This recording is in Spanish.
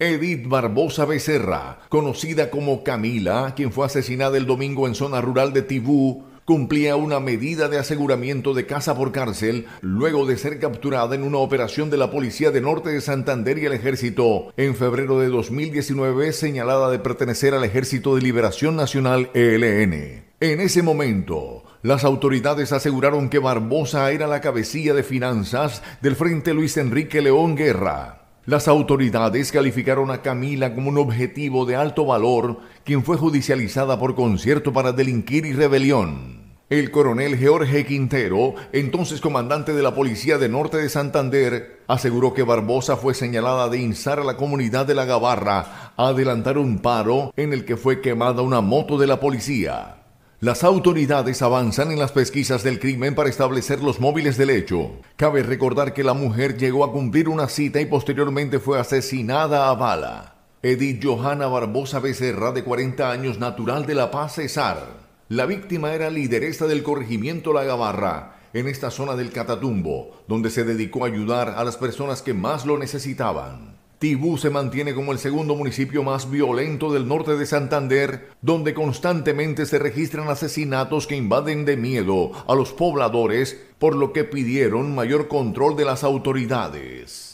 Edith Barbosa Becerra, conocida como Camila, quien fue asesinada el domingo en zona rural de Tibú, cumplía una medida de aseguramiento de casa por cárcel luego de ser capturada en una operación de la Policía de Norte de Santander y el Ejército en febrero de 2019, señalada de pertenecer al Ejército de Liberación Nacional ELN. En ese momento, las autoridades aseguraron que Barbosa era la cabecilla de finanzas del Frente Luis Enrique León Guerra las autoridades calificaron a Camila como un objetivo de alto valor, quien fue judicializada por concierto para delinquir y rebelión. El coronel Jorge Quintero, entonces comandante de la Policía de Norte de Santander, aseguró que Barbosa fue señalada de instar a la comunidad de La Gabarra a adelantar un paro en el que fue quemada una moto de la policía. Las autoridades avanzan en las pesquisas del crimen para establecer los móviles del hecho. Cabe recordar que la mujer llegó a cumplir una cita y posteriormente fue asesinada a bala. Edith Johanna Barbosa Becerra, de 40 años, natural de La Paz, Cesar. La víctima era lideresa del corregimiento La Gabarra, en esta zona del Catatumbo, donde se dedicó a ayudar a las personas que más lo necesitaban. Tibú se mantiene como el segundo municipio más violento del norte de Santander, donde constantemente se registran asesinatos que invaden de miedo a los pobladores, por lo que pidieron mayor control de las autoridades.